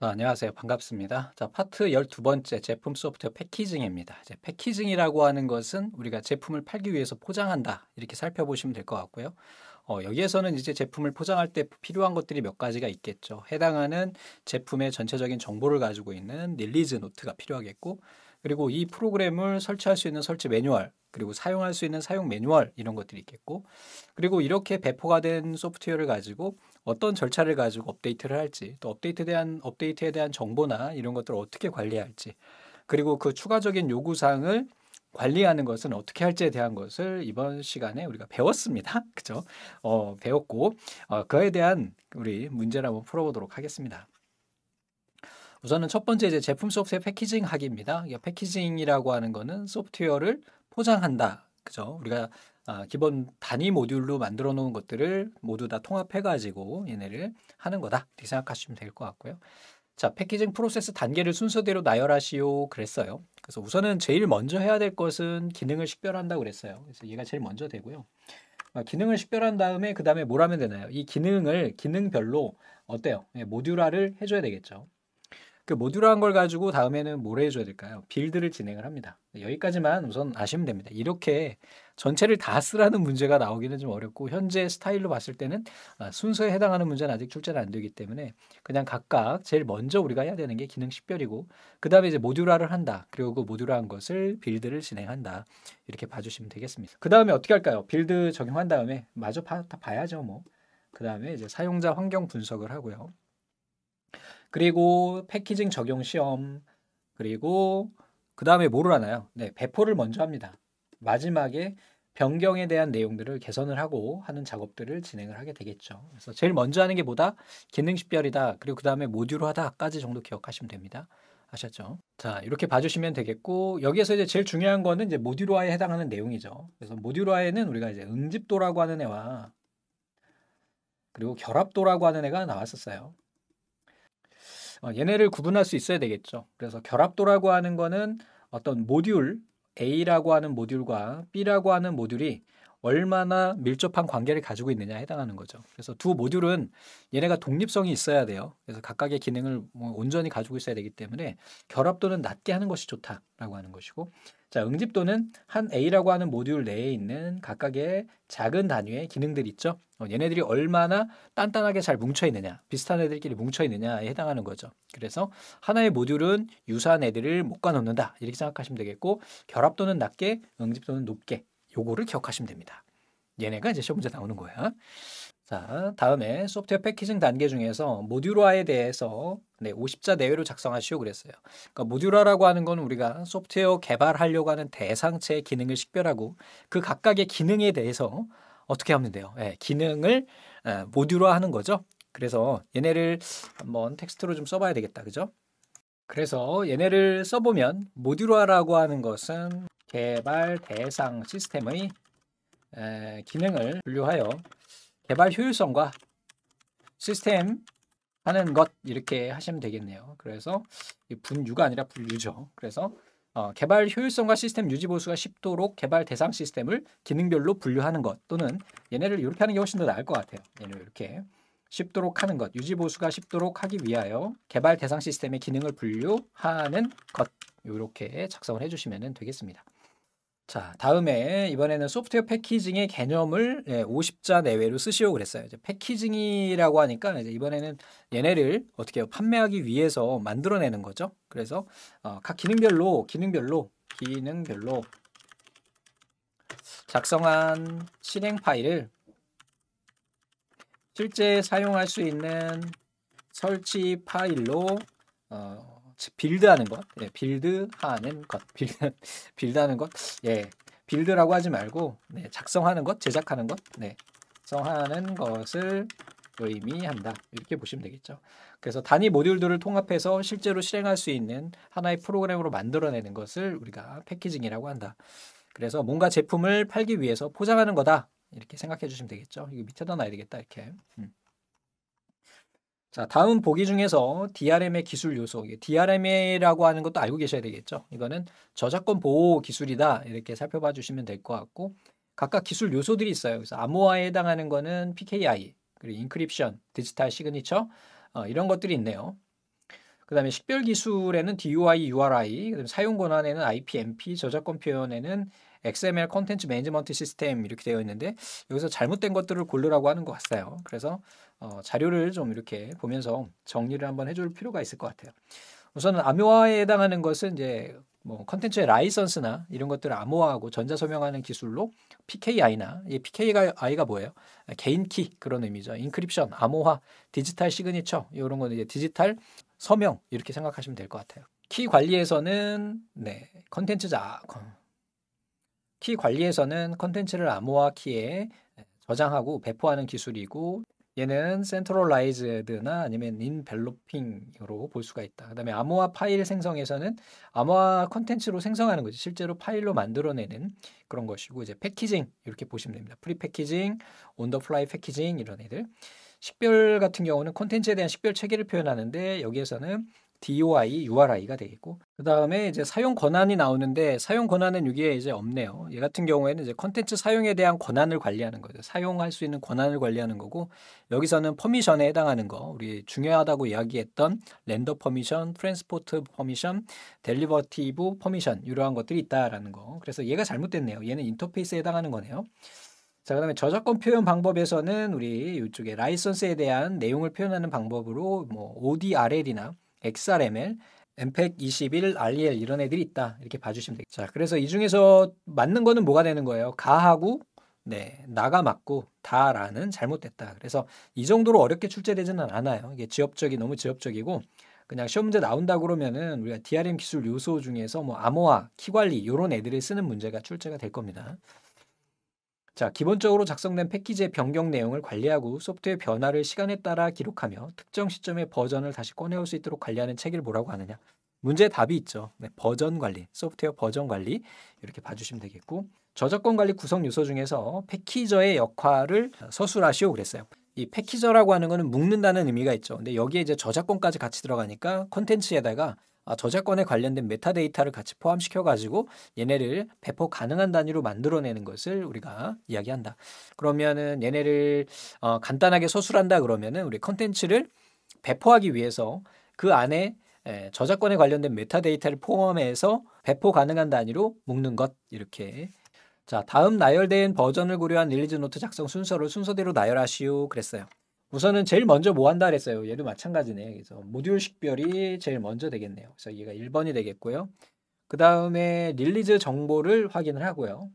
어, 안녕하세요. 반갑습니다. 자, 파트 12번째 제품 소프트웨어 패키징입니다. 이제 패키징이라고 하는 것은 우리가 제품을 팔기 위해서 포장한다. 이렇게 살펴보시면 될 것 같고요. 어, 여기에서는 이제 제품을 포장할 때 필요한 것들이 몇 가지가 있겠죠. 해당하는 제품의 전체적인 정보를 가지고 있는 릴리즈 노트가 필요하겠고, 그리고 이 프로그램을 설치할 수 있는 설치 매뉴얼, 그리고 사용할 수 있는 사용 매뉴얼 이런 것들이 있겠고, 그리고 이렇게 배포가 된 소프트웨어를 가지고 어떤 절차를 가지고 업데이트를 할지 또 업데이트에 대한 업데이트에 대한 정보나 이런 것들을 어떻게 관리할지 그리고 그 추가적인 요구 사항을 관리하는 것은 어떻게 할지에 대한 것을 이번 시간에 우리가 배웠습니다. 그죠? 어, 배웠고 어, 그에 대한 우리 문제를 한번 풀어보도록 하겠습니다. 우선은 첫 번째 이제 제품 소프트웨어 패키징 학입니다. 패키징이라고 하는 것은 소프트웨어를 포장한다. 그죠? 우리가 아, 기본 단위 모듈로 만들어 놓은 것들을 모두 다 통합해 가지고 얘네를 하는 거다 이렇게 생각하시면 될 것 같고요. 자 패키징 프로세스 단계를 순서대로 나열하시오 그랬어요. 그래서 우선은 제일 먼저 해야 될 것은 기능을 식별한다고 그랬어요. 그래서 얘가 제일 먼저 되고요. 아, 기능을 식별한 다음에 그 다음에 뭘 하면 되나요? 이 기능을 기능별로 어때요? 예, 모듈화를 해줘야 되겠죠. 그 모듈화한 걸 가지고 다음에는 뭘 해줘야 될까요? 빌드를 진행을 합니다. 네, 여기까지만 우선 아시면 됩니다. 이렇게 전체를 다 쓰라는 문제가 나오기는 좀 어렵고 현재 스타일로 봤을 때는 아, 순서에 해당하는 문제는 아직 출제는 안 되기 때문에 그냥 각각 제일 먼저 우리가 해야 되는 게 기능 식별이고 그다음에 이제 모듈화를 한다. 그리고 그 모듈화한 것을 빌드를 진행한다. 이렇게 봐주시면 되겠습니다. 그다음에 어떻게 할까요? 빌드 적용한 다음에 마저 봐, 다 봐야죠 뭐. 그다음에 이제 사용자 환경 분석을 하고요. 그리고 패키징 적용 시험 그리고 그 다음에 뭐를 하나요? 네, 배포를 먼저 합니다. 마지막에 변경에 대한 내용들을 개선을 하고 하는 작업들을 진행을 하게 되겠죠. 그래서 제일 먼저 하는 게 뭐다? 기능 식별이다. 그리고 그 다음에 모듈화다까지 정도 기억하시면 됩니다. 아셨죠? 자 이렇게 봐주시면 되겠고 여기에서 이제 제일 중요한 거는 이제 모듈화에 해당하는 내용이죠. 그래서 모듈화에는 우리가 이제 응집도라고 하는 애와 그리고 결합도라고 하는 애가 나왔었어요. 어, 얘네를 구분할 수 있어야 되겠죠. 그래서 결합도라고 하는 거는 어떤 모듈 A라고 하는 모듈과 B라고 하는 모듈이 얼마나 밀접한 관계를 가지고 있느냐에 해당하는 거죠. 그래서 두 모듈은 얘네가 독립성이 있어야 돼요. 그래서 각각의 기능을 뭐 온전히 가지고 있어야 되기 때문에 결합도는 낮게 하는 것이 좋다라고 하는 것이고 자, 응집도는 한 A라고 하는 모듈 내에 있는 각각의 작은 단위의 기능들 있죠. 어, 얘네들이 얼마나 단단하게 잘 뭉쳐 있느냐, 비슷한 애들끼리 뭉쳐 있느냐에 해당하는 거죠. 그래서 하나의 모듈은 유사한 애들을 묶어 놓는다 이렇게 생각하시면 되겠고 결합도는 낮게, 응집도는 높게 요거를 기억하시면 됩니다. 얘네가 이제 시험 문제 나오는 거야. 자, 다음에 소프트웨어 패키징 단계 중에서 모듈화에 대해서 네, 50자 내외로 작성하시오 그랬어요. 그러니까 모듈화라고 하는 건 우리가 소프트웨어 개발하려고 하는 대상체의 기능을 식별하고 그 각각의 기능에 대해서 어떻게 하면 돼요? 네, 기능을 아, 모듈화하는 거죠. 그래서 얘네를 한번 텍스트로 좀 써봐야 되겠다, 그죠? 그래서 얘네를 써보면 모듈화라고 하는 것은 개발 대상 시스템의 기능을 분류하여 개발 효율성과 시스템 하는 것 이렇게 하시면 되겠네요. 그래서 분유가 아니라 분류죠. 그래서 어, 개발 효율성과 시스템 유지 보수가 쉽도록 개발 대상 시스템을 기능별로 분류하는 것 또는 얘네를 이렇게 하는 게 훨씬 더 나을 것 같아요. 얘네를 이렇게 쉽도록 하는 것, 유지 보수가 쉽도록 하기 위하여 개발 대상 시스템의 기능을 분류하는 것 이렇게 작성을 해주시면 되겠습니다. 자, 다음에 이번에는 소프트웨어 패키징의 개념을 50자 예, 내외로 쓰시오 그랬어요. 이제 패키징이라고 하니까 이제 이번에는 얘네를 어떻게 판매하기 위해서 만들어내는 거죠. 그래서 어, 각 기능별로 기능별로 기능별로 작성한 실행 파일을 실제 사용할 수 있는 설치 파일로 어, 빌드하는 것, 예, 빌드하는 것, 빌드, 빌드하는 것, 예, 빌드라고 하지 말고 네, 작성하는 것, 제작하는 것, 네, 작성하는 것을 의미한다 이렇게 보시면 되겠죠. 그래서 단위 모듈들을 통합해서 실제로 실행할 수 있는 하나의 프로그램으로 만들어내는 것을 우리가 패키징이라고 한다. 그래서 뭔가 제품을 팔기 위해서 포장하는 거다 이렇게 생각해 주시면 되겠죠. 이거 밑에다 놔야 되겠다 이렇게. 음. 자, 다음 보기 중에서 DRM의 기술 요소, DRM이라고 하는 것도 알고 계셔야 되겠죠. 이거는 저작권 보호 기술이다. 이렇게 살펴봐 주시면 될 것 같고, 각각 기술 요소들이 있어요. 그래서 암호화에 해당하는 거는 PKI, 그리고 인크립션, 디지털 시그니처, 어, 이런 것들이 있네요. 그 다음에 식별 기술에는 DUI, URI, 그다음 사용 권한에는 IPMP, 저작권 표현에는 XML 컨텐츠 매니지먼트 시스템 이렇게 되어 있는데 여기서 잘못된 것들을 고르라고 하는 것 같아요. 그래서 어, 자료를 좀 이렇게 보면서 정리를 한번 해줄 필요가 있을 것 같아요. 우선은 암호화에 해당하는 것은 이제 뭐 컨텐츠의 라이선스나 이런 것들을 암호화하고 전자서명하는 기술로 PKI나 이 예, PKI가 뭐예요? 개인키 그런 의미죠. 인크립션, 암호화, 디지털 시그니처 이런 거는 이제 디지털 서명 이렇게 생각하시면 될 것 같아요. 키 관리에서는 네 컨텐츠자 어, 키 관리에서는 컨텐츠를 암호화 키에 저장하고 배포하는 기술이고 얘는 센트럴라이즈드나 아니면 e 벨로핑으로볼 수가 있다. 그다음에 암호화 파일 생성에서는 암호화 콘텐츠로 생성하는 거지. 실제로 파일로 만들어내는 그런 것이고 이제 패키징 이렇게 보시면 됩니다. 프리 패키징, 온더 플라이 패키징 이런 애들. 식별 같은 경우는 콘텐츠에 대한 식별 체계를 표현하는데 여기에서는 DOI, URI가 되겠고 그 다음에 이제 사용 권한이 나오는데 사용 권한은 여기에 이제 없네요. 얘 같은 경우에는 이제 컨텐츠 사용에 대한 권한을 관리하는 거죠. 사용할 수 있는 권한을 관리하는 거고 여기서는 퍼미션에 해당하는 거 우리 중요하다고 이야기했던 랜더 퍼미션, 트랜스포트 퍼미션, 델리버티브 퍼미션 이러한 것들이 있다라는 거. 그래서 얘가 잘못됐네요. 얘는 인터페이스에 해당하는 거네요. 자, 그다음에 저작권 표현 방법에서는 우리 이쪽에 라이선스에 대한 내용을 표현하는 방법으로 뭐 ODRL이나 XRML, MPEG 21, REL 이런 애들이 있다. 이렇게 봐주시면 되겠죠. 자, 그래서 이 중에서 맞는 거는 뭐가 되는 거예요? 가하고 네, 나가 맞고 다라는 잘못됐다. 그래서 이 정도로 어렵게 출제되지는 않아요. 이게 지엽적이 너무 지엽적이고 그냥 시험 문제 나온다 그러면은 우리가 DRM 기술 요소 중에서 뭐 암호화, 키관리 이런 애들을 쓰는 문제가 출제가 될 겁니다. 자, 기본적으로 작성된 패키지의 변경 내용을 관리하고 소프트웨어 변화를 시간에 따라 기록하며 특정 시점의 버전을 다시 꺼내올 수 있도록 관리하는 책을 뭐라고 하느냐? 문제의 답이 있죠. 네, 버전 관리, 소프트웨어 버전 관리 이렇게 봐주시면 되겠고 저작권 관리 구성 요소 중에서 패키저의 역할을 서술하시오 그랬어요. 이 패키저라고 하는 것은 묶는다는 의미가 있죠. 근데 여기에 이제 저작권까지 같이 들어가니까 콘텐츠에다가 아, 저작권에 관련된 메타데이터를 같이 포함시켜 가지고 얘네를 배포 가능한 단위로 만들어내는 것을 우리가 이야기한다. 그러면은 얘네를 어, 간단하게 서술한다 그러면은 우리 컨텐츠를 배포하기 위해서 그 안에 예, 저작권에 관련된 메타데이터를 포함해서 배포 가능한 단위로 묶는 것 이렇게 자 다음 나열된 버전을 고려한 릴리즈 노트 작성 순서를 순서대로 나열하시오 그랬어요. 우선은 제일 먼저 뭐 한다 그랬어요. 얘도 마찬가지네. 그래서 모듈 식별이 제일 먼저 되겠네요. 그래서 얘가 1번이 되겠고요. 그 다음에 릴리즈 정보를 확인을 하고요.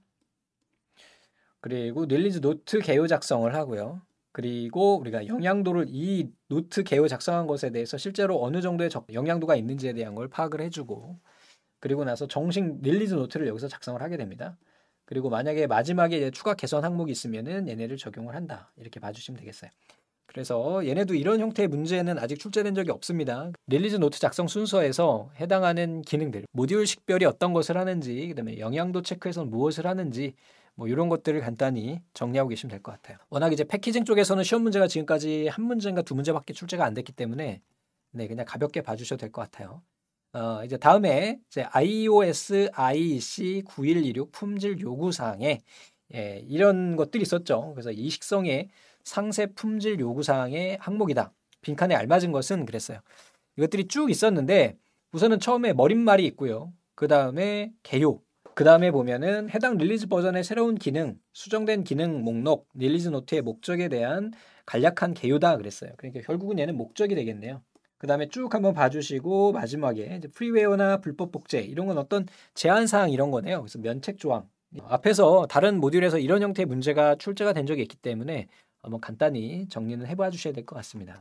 그리고 릴리즈 노트 개요 작성을 하고요. 그리고 우리가 영향도를 이 노트 개요 작성한 것에 대해서 실제로 어느 정도의 영향도가 있는지에 대한 걸 파악을 해주고 그리고 나서 정식 릴리즈 노트를 여기서 작성을 하게 됩니다. 그리고 만약에 마지막에 추가 개선 항목이 있으면은 얘네를 적용을 한다 이렇게 봐주시면 되겠어요. 그래서 얘네도 이런 형태의 문제는 아직 출제된 적이 없습니다. 릴리즈 노트 작성 순서에서 해당하는 기능들, 모듈 식별이 어떤 것을 하는지, 그다음에 영향도 체크에서는 무엇을 하는지 뭐 이런 것들을 간단히 정리하고 계시면 될 것 같아요. 워낙 이제 패키징 쪽에서는 시험 문제가 지금까지 한 문제인가 두 문제밖에 출제가 안 됐기 때문에 네 그냥 가볍게 봐주셔도 될 것 같아요. 어, 이제 다음에 이제 iOS IEC 9 1 1 6 품질 요구 사항에 예, 이런 것들이 있었죠. 그래서 이 식성에 상세 품질 요구 사항의 항목이다. 빈칸에 알맞은 것은 그랬어요. 이것들이 쭉 있었는데 우선은 처음에 머릿말이 있고요. 그 다음에 개요. 그 다음에 보면은 해당 릴리즈 버전의 새로운 기능, 수정된 기능 목록, 릴리즈 노트의 목적에 대한 간략한 개요다 그랬어요. 그러니까 결국은 얘는 목적이 되겠네요. 그 다음에 쭉 한번 봐주시고 마지막에 프리웨어나 불법 복제 이런 건 어떤 제한 사항 이런 거네요. 그래서 면책 조항. 앞에서 다른 모듈에서 이런 형태의 문제가 출제가 된 적이 있기 때문에 한번 간단히 정리는 해봐 주셔야 될 것 같습니다.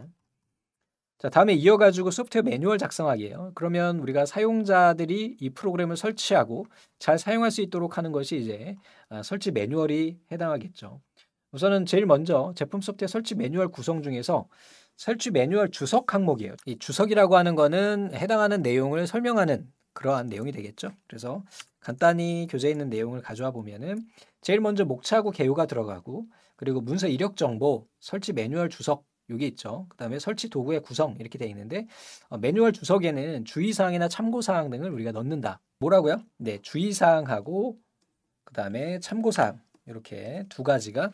자, 다음에 이어가지고 소프트웨어 매뉴얼 작성하기예요. 그러면 우리가 사용자들이 이 프로그램을 설치하고 잘 사용할 수 있도록 하는 것이 이제 아, 설치 매뉴얼이 해당하겠죠. 우선은 제일 먼저 제품 소프트웨어 설치 매뉴얼 구성 중에서 설치 매뉴얼 주석 항목이에요. 이 주석이라고 하는 거는 해당하는 내용을 설명하는 그러한 내용이 되겠죠. 그래서 간단히 교재에 있는 내용을 가져와 보면은 제일 먼저 목차하고 개요가 들어가고 그리고 문서 이력 정보, 설치 매뉴얼 주석 여기 있죠. 그다음에 설치 도구의 구성 이렇게 돼 있는데 어, 매뉴얼 주석에는 주의사항이나 참고사항 등을 우리가 넣는다. 뭐라고요? 네, 주의사항하고 그다음에 참고사항 이렇게 두 가지가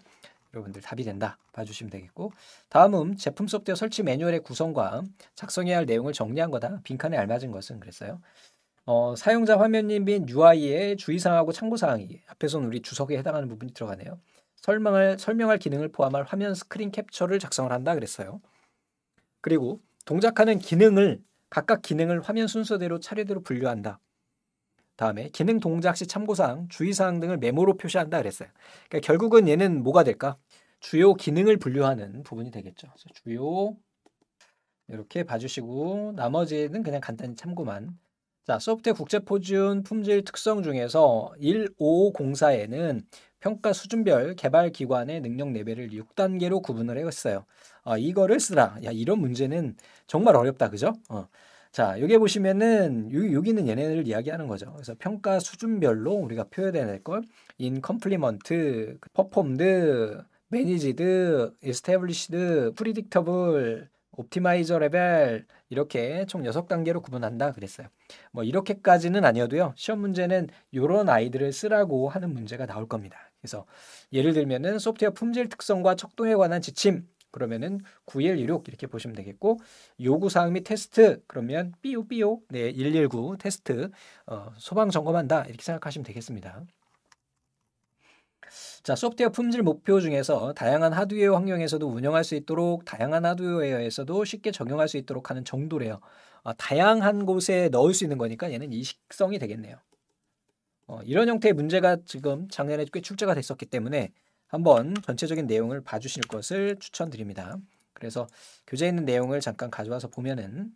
여러분들 답이 된다 봐주시면 되겠고 다음은 제품 소프트웨어 설치 매뉴얼의 구성과 작성해야 할 내용을 정리한 거다 빈칸에 알맞은 것은 그랬어요 어, 사용자 화면인 빈 UI의 주의사항하고 참고사항이 앞에서는 우리 주석에 해당하는 부분이 들어가네요 설명할, 설명할 기능을 포함한 화면 스크린 캡처를 작성을 한다 그랬어요. 그리고 동작하는 기능을 각각 기능을 화면 순서대로 차례대로 분류한다. 다음에 기능 동작 시 참고사항, 주의사항 등을 메모로 표시한다 그랬어요. 그러니까 결국은 얘는 뭐가 될까? 주요 기능을 분류하는 부분이 되겠죠. 주요 이렇게 봐주시고 나머지는 그냥 간단히 참고만 자, 소프트웨어 국제포준 품질 특성 중에서 1504에는 평가 수준별 개발 기관의 능력 레벨을 6단계로 구분을 했어요. 어, 이거를 쓰라. 야, 이런 문제는 정말 어렵다. 그죠? 어. 자, 여기 보시면은 요, 여기는 얘네를 이야기하는 거죠. 그래서 평가 수준별로 우리가 표현해야될걸 인컴플리먼트, 퍼폼드, 매니지드, 에스테블리시드, 프리딕터블, 옵티마이저 레벨, 이렇게 총 6단계로 구분한다 그랬어요. 뭐 이렇게까지는 아니어도요. 시험 문제는 이런 아이들을 쓰라고 하는 문제가 나올 겁니다. 그래서 예를 들면은 소프트웨어 품질 특성과 척도에 관한 지침 그러면은 9116 이렇게 보시면 되겠고 요구 사항 및 테스트 그러면 삐요 삐요 네119 테스트 어, 소방 점검한다 이렇게 생각하시면 되겠습니다. 자, 소프트웨어 품질 목표 중에서 다양한 하드웨어 환경에서도 운영할 수 있도록 다양한 하드웨어에서도 쉽게 적용할 수 있도록 하는 정도래요. 어, 다양한 곳에 넣을 수 있는 거니까 얘는 이식성이 되겠네요. 어, 이런 형태의 문제가 지금 작년에 꽤 출제가 됐었기 때문에 한번 전체적인 내용을 봐주실 것을 추천드립니다. 그래서 교재에 있는 내용을 잠깐 가져와서 보면은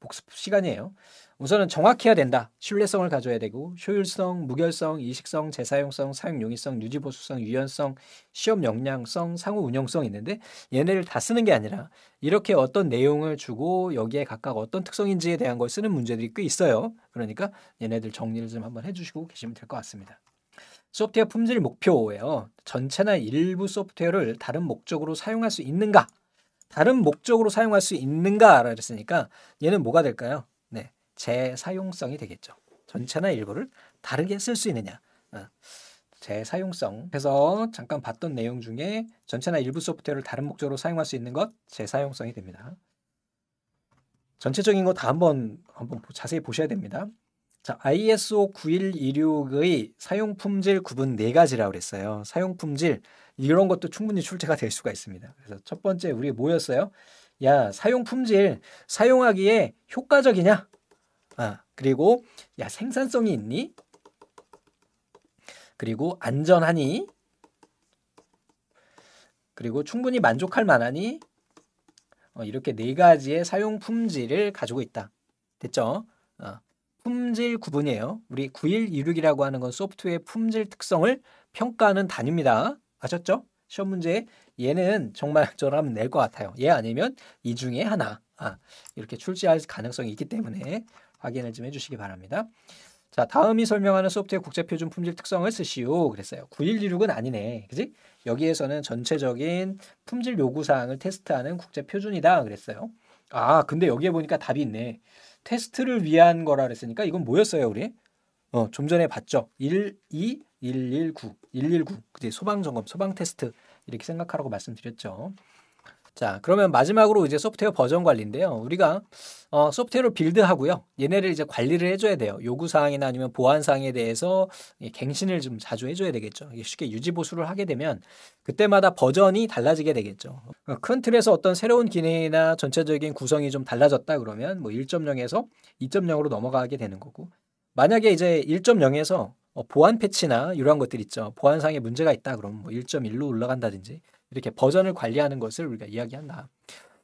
복습 시간이에요. 우선은 정확해야 된다. 신뢰성을 가져야 되고 효율성, 무결성, 이식성, 재사용성, 사용 용이성, 유지 보수성, 유연성, 시험 역량성, 상호 운영성 있는데 얘네를 다 쓰는 게 아니라 이렇게 어떤 내용을 주고 여기에 각각 어떤 특성인지에 대한 걸 쓰는 문제들이 꽤 있어요. 그러니까 얘네들 정리를 좀 한번 해주시고 계시면 될 것 같습니다. 소프트웨어 품질 목표예요. 전체나 일부 소프트웨어를 다른 목적으로 사용할 수 있는가? 다른 목적으로 사용할 수 있는가라 그랬으니까 얘는 뭐가 될까요? 네, 재사용성이 되겠죠. 전체나 일부를 다르게 쓸 수 있느냐. 어, 재사용성. 그래서 잠깐 봤던 내용 중에 전체나 일부 소프트웨어를 다른 목적으로 사용할 수 있는 것 재사용성이 됩니다. 전체적인 거 다 한번 한번 자세히 보셔야 됩니다. 자, ISO 9126의 사용 품질 구분 네 가지라고 그랬어요. 사용 품질 이런 것도 충분히 출제가 될 수가 있습니다. 그래서 첫 번째 우리 뭐였어요? 야, 사용 품질 사용하기에 효과적이냐? 아, 그리고 야, 생산성이 있니? 그리고 안전하니? 그리고 충분히 만족할 만하니? 어, 이렇게 네 가지의 사용 품질을 가지고 있다. 됐죠? 어. 품질 구분이에요. 우리 9126이라고 하는 건 소프트웨어 품질 특성을 평가하는 단위입니다. 아셨죠? 시험 문제 얘는 정말 저라면 낼 것 같아요. 얘 아니면 이 중에 하나 아, 이렇게 출제할 가능성이 있기 때문에 확인을 좀 해주시기 바랍니다. 자, 다음이 설명하는 소프트웨어 국제표준 품질 특성을 쓰시오 그랬어요. 9126은 아니네. 그지? 여기에서는 전체적인 품질 요구사항을 테스트하는 국제표준이다 그랬어요. 아, 근데 여기에 보니까 답이 있네. 테스트를 위한 거라 그랬으니까 이건 뭐였어요, 우리? 어, 좀 전에 봤죠. 1, 2, 119, 119. 그지 소방 점검, 소방 테스트 이렇게 생각하라고 말씀드렸죠. 자, 그러면 마지막으로 이제 소프트웨어 버전 관리인데요. 우리가 어, 소프트웨어를 빌드하고요. 얘네를 이제 관리를 해줘야 돼요. 요구 사항이나 아니면 보안 사항에 대해서 갱신을 좀 자주 해줘야 되겠죠. 쉽게 유지 보수를 하게 되면 그때마다 버전이 달라지게 되겠죠. 어, 큰 틀에서 어떤 새로운 기능이나 전체적인 구성이 좀 달라졌다 그러면 뭐 1.0에서 2.0으로 넘어가게 되는 거고. 만약에 이제 1.0에서 어, 보안 패치나 이런 것들 있죠. 보안 상에 문제가 있다 그러면 뭐 1.1로 올라간다든지 이렇게 버전을 관리하는 것을 우리가 이야기한다.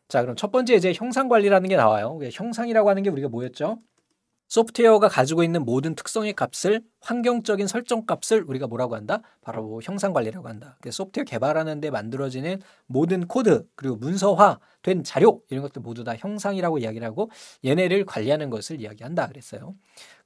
자, 그럼 첫 번째 이제 형상 관리라는 게 나와요. 형상이라고 하는 게 우리가 뭐였죠? 소프트웨어가 가지고 있는 모든 특성의 값을 환경적인 설정값을 우리가 뭐라고 한다? 바로 형상관리라고 한다. 소프트웨어 개발하는데 만들어지는 모든 코드 그리고 문서화된 자료 이런 것들 모두 다 형상이라고 이야기를 하고 얘네를 관리하는 것을 이야기한다 그랬어요.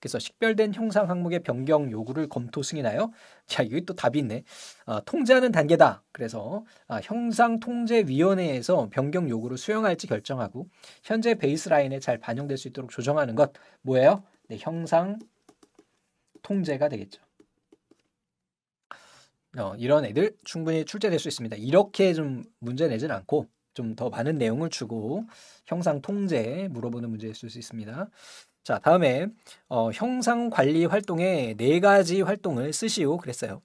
그래서 식별된 형상 항목의 변경 요구를 검토 승인하여 자 여기 또 답이 있네. 아, 통제하는 단계다. 그래서 아, 형상통제위원회에서 변경 요구를 수용할지 결정하고 현재 베이스라인에 잘 반영될 수 있도록 조정하는 것 뭐예요? 네, 형상 통제가 되겠죠. 어, 이런 애들 충분히 출제될 수 있습니다. 이렇게 좀 문제 내진 않고 좀 더 많은 내용을 주고 형상 통제 물어보는 문제일 수 있습니다. 자 다음에 어, 형상 관리 활동에 네 가지 활동을 쓰시오 그랬어요.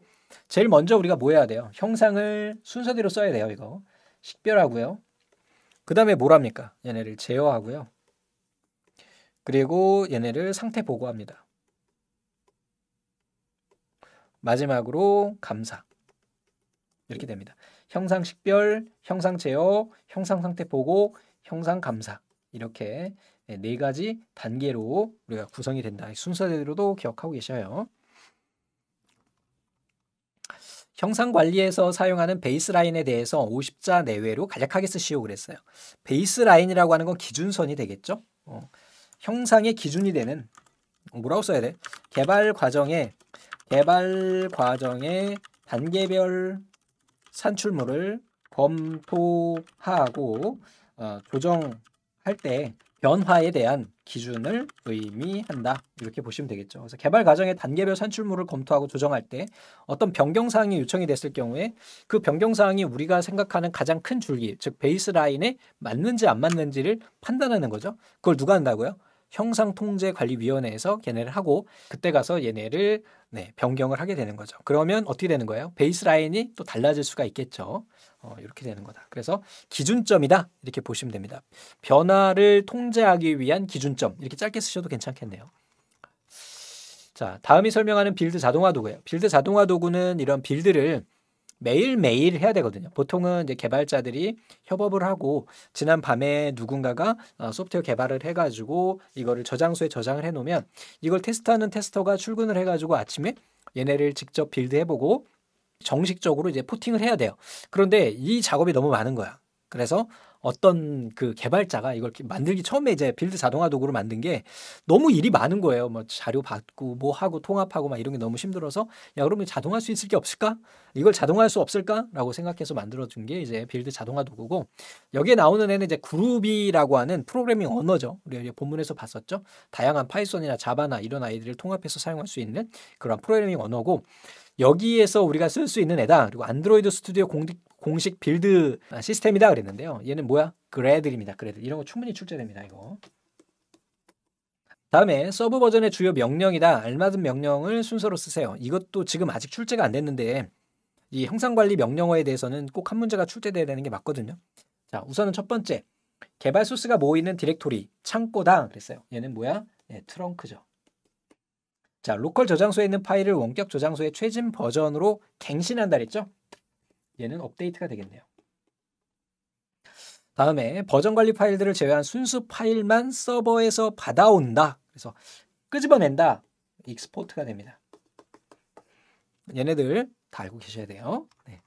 제일 먼저 우리가 뭐 해야 돼요? 형상을 순서대로 써야 돼요. 이거 식별하고요. 그 다음에 뭘 합니까? 얘네를 제어하고요. 그리고 얘네를 상태 보고합니다. 마지막으로 감사 이렇게 됩니다. 형상식별, 형상제어, 형상상태 보고, 형상감사 이렇게 네, 네 가지 단계로 우리가 구성이 된다. 순서대로도 기억하고 계셔요. 형상 관리에서 사용하는 베이스라인에 대해서 50자 내외로 간략하게 쓰시오 그랬어요. 베이스라인이라고 하는 건 기준선이 되겠죠. 어. 형상의 기준이 되는 어, 뭐라고 써야 돼? 개발 과정에 개발 과정의 단계별 산출물을 검토하고 어, 조정할 때 변화에 대한 기준을 의미한다 이렇게 보시면 되겠죠. 그래서 개발 과정의 단계별 산출물을 검토하고 조정할 때 어떤 변경 사항이 요청이 됐을 경우에 그 변경 사항이 우리가 생각하는 가장 큰 줄기 즉 베이스 라인에 맞는지 안 맞는지를 판단하는 거죠. 그걸 누가 한다고요? 형상통제관리위원회에서 걔네를 하고 그때 가서 얘네를 네, 변경을 하게 되는 거죠. 그러면 어떻게 되는 거예요? 베이스라인이 또 달라질 수가 있겠죠. 어, 이렇게 되는 거다. 그래서 기준점이다 이렇게 보시면 됩니다. 변화를 통제하기 위한 기준점 이렇게 짧게 쓰셔도 괜찮겠네요. 자, 다음이 설명하는 빌드 자동화 도구예요. 빌드 자동화 도구는 이런 빌드를 매일매일 해야 되거든요. 보통은 이제 개발자들이 협업을 하고 지난 밤에 누군가가 어, 소프트웨어 개발을 해가지고 이거를 저장소에 저장을 해놓으면 이걸 테스트하는 테스터가 출근을 해가지고 아침에 얘네를 직접 빌드해보고 정식적으로 이제 포팅을 해야 돼요. 그런데 이 작업이 너무 많은 거야. 그래서 어떤 그 개발자가 이걸 만들기 처음에 이제 빌드 자동화 도구로 만든 게 너무 일이 많은 거예요. 뭐 자료 받고 뭐 하고 통합하고 막 이런 게 너무 힘들어서 야 그러면 자동할 수 있을 게 없을까? 이걸 자동할 수 없을까라고 생각해서 만들어준 게 이제 빌드 자동화 도구고 여기에 나오는 애는 이제 그룹이라고 하는 프로그래밍 언어죠. 우리가 본문에서 봤었죠. 다양한 파이썬이나 자바나 이런 아이들을 통합해서 사용할 수 있는 그런 프로그래밍 언어고 여기에서 우리가 쓸 수 있는 애다. 그리고 안드로이드 스튜디오 공 공식 빌드 시스템이다 그랬는데요. 얘는 뭐야? 그래들입니다. 그래들. 이런 거 충분히 출제됩니다. 이거. 다음에 서브 버전의 주요 명령이다. 알맞은 명령을 순서로 쓰세요. 이것도 지금 아직 출제가 안 됐는데 이 형상관리 명령어에 대해서는 꼭 한 문제가 출제되어야 되는 게 맞거든요. 자, 우선은 첫 번째. 개발 소스가 모이는 디렉토리 창고다 그랬어요. 얘는 뭐야? 네, 트렁크죠. 자, 로컬 저장소에 있는 파일을 원격 저장소의 최신 버전으로 갱신한다 그랬죠? 얘는 업데이트가 되겠네요. 다음에 버전 관리 파일들을 제외한 순수 파일만 서버에서 받아온다. 그래서 끄집어낸다. 익스포트가 됩니다. 얘네들 다 알고 계셔야 돼요. 네.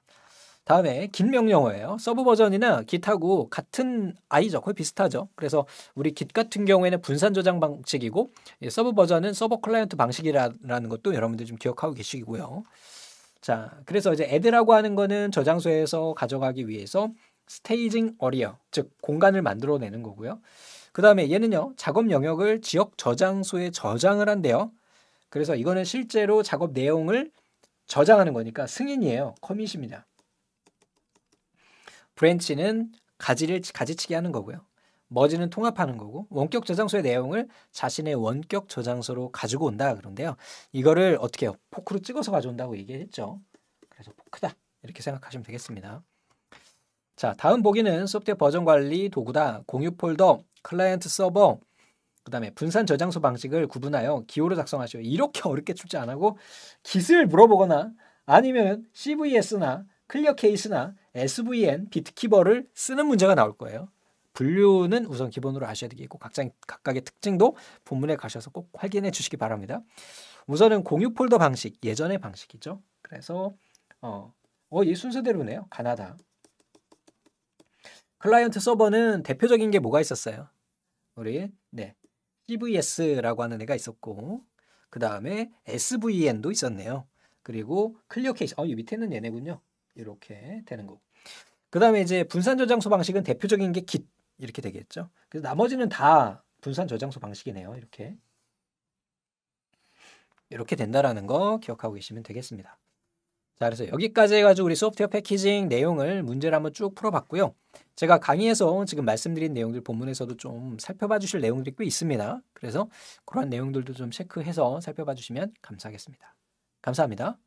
다음에 긴 명령어예요. 서브 버전이나 git하고 같은 아이죠. 거의 비슷하죠. 그래서 우리 git 같은 경우에는 분산 저장 방식이고 예, 서브 버전은 서버 클라이언트 방식이라는 것도 여러분들 좀 기억하고 계시고요. 자, 그래서 이제 애드라고 하는 거는 저장소에서 가져가기 위해서 스테이징 어리어, 즉 공간을 만들어내는 거고요. 그 다음에 얘는요, 작업 영역을 지역 저장소에 저장을 한대요. 그래서 이거는 실제로 작업 내용을 저장하는 거니까 승인이에요. 커밋입니다. 브랜치는 가지를 가지치기 하는 거고요. 머지는 통합하는 거고 원격 저장소의 내용을 자신의 원격 저장소로 가지고 온다 그런데요. 이거를 어떻게 해요? 포크로 찍어서 가져온다고 얘기했죠. 그래서 포크다 이렇게 생각하시면 되겠습니다. 자 다음 보기는 소프트웨어 버전 관리 도구다 공유 폴더 클라이언트 서버 그 다음에 분산 저장소 방식을 구분하여 기호로 작성하시오. 이렇게 어렵게 출제 안 하고 기을 물어보거나 아니면 CVS나 클리어 케이스나 SVN, 비트키버를 쓰는 문제가 나올 거예요. 분류는 우선 기본으로 아셔야 되겠고 각장, 각각의 특징도 본문에 가셔서 꼭 확인해 주시기 바랍니다. 우선은 공유 폴더 방식, 예전의 방식이죠. 그래서 어, 어, 얘 순서대로네요. 가나다. 클라이언트 서버는 대표적인 게 뭐가 있었어요? 우리 네 CVS라고 하는 애가 있었고 그 다음에 SVN도 있었네요. 그리고 클리어 케이스, 어, 이 밑에는 얘네군요. 이렇게 되는 거. 그 다음에 이제 분산 저장소 방식은 대표적인 게 git 이렇게 되겠죠. 그래서 나머지는 다 분산 저장소 방식이네요. 이렇게 이렇게 된다라는 거 기억하고 계시면 되겠습니다. 자, 그래서 여기까지 해가지고 우리 소프트웨어 패키징 내용을 문제를 한번 쭉 풀어봤고요. 제가 강의에서 지금 말씀드린 내용들 본문에서도 좀 살펴봐 주실 내용들이 꽤 있습니다. 그래서 그러한 내용들도 좀 체크해서 살펴봐 주시면 감사하겠습니다. 감사합니다.